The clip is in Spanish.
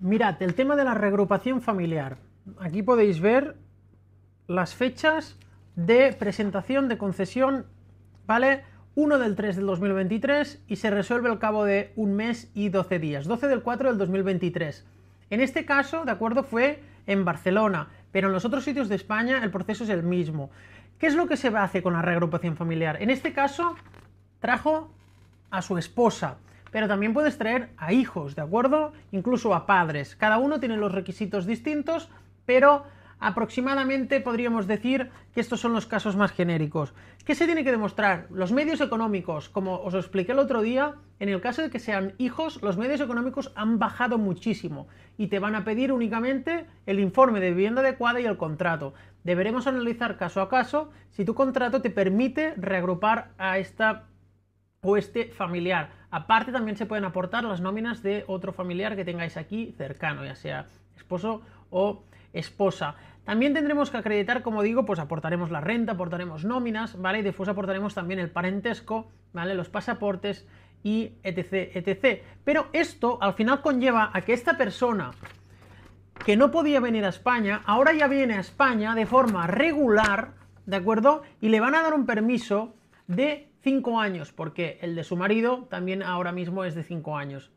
Mirad, el tema de la reagrupación familiar. Aquí podéis ver las fechas de presentación de concesión, ¿vale? 1 del 3 del 2023 y se resuelve al cabo de un mes y 12 días. 12 del 4 del 2023. En este caso, de acuerdo, fue en Barcelona, pero en los otros sitios de España el proceso es el mismo. ¿Qué es lo que se hace con la reagrupación familiar? En este caso, trajo a su esposa pero también puedes traer a hijos, ¿de acuerdo? Incluso a padres. Cada uno tiene los requisitos distintos, pero aproximadamente podríamos decir que estos son los casos más genéricos. ¿Qué se tiene que demostrar? Los medios económicos, como os expliqué el otro día, en el caso de que sean hijos, los medios económicos han bajado muchísimo y te van a pedir únicamente el informe de vivienda adecuada y el contrato. Deberemos analizar caso a caso si tu contrato te permite reagrupar a esta o este familiar. Aparte también se pueden aportar las nóminas de otro familiar que tengáis aquí cercano, ya sea esposo o esposa. También tendremos que acreditar, como digo, pues aportaremos la renta, aportaremos nóminas, ¿vale? Y después aportaremos también el parentesco, ¿vale? Los pasaportes y etc, etc. Pero esto al final conlleva a que esta persona que no podía venir a España, ahora ya viene a España de forma regular, ¿de acuerdo? Y le van a dar un permiso de 5 años, porque el de su marido también ahora mismo es de 5 años.